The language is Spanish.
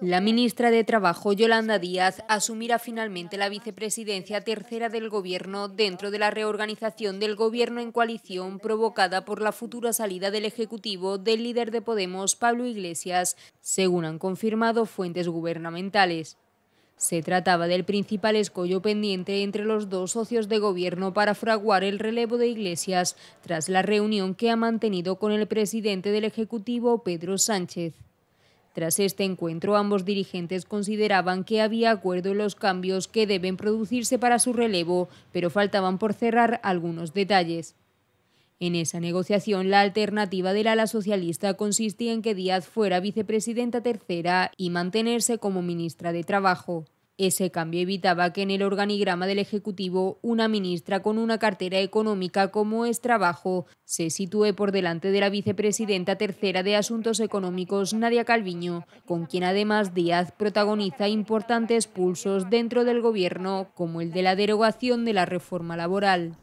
La ministra de Trabajo, Yolanda Díaz, asumirá finalmente la vicepresidencia tercera del Gobierno dentro de la reorganización del Gobierno en coalición provocada por la futura salida del Ejecutivo del líder de Podemos, Pablo Iglesias, según han confirmado fuentes gubernamentales. Se trataba del principal escollo pendiente entre los dos socios de gobierno para fraguar el relevo de Iglesias tras la reunión que ha mantenido con el presidente del Ejecutivo, Pedro Sánchez. Tras este encuentro, ambos dirigentes consideraban que había acuerdo en los cambios que deben producirse para su relevo, pero faltaban por cerrar algunos detalles. En esa negociación, la alternativa del ala socialista consistía en que Díaz fuera vicepresidenta tercera y mantenerse como ministra de Trabajo. Ese cambio evitaba que en el organigrama del Ejecutivo una ministra con una cartera económica como es trabajo se sitúe por delante de la vicepresidenta tercera de Asuntos Económicos, Nadia Calviño, con quien además Díaz protagoniza importantes pulsos dentro del Gobierno, como el de la derogación de la reforma laboral.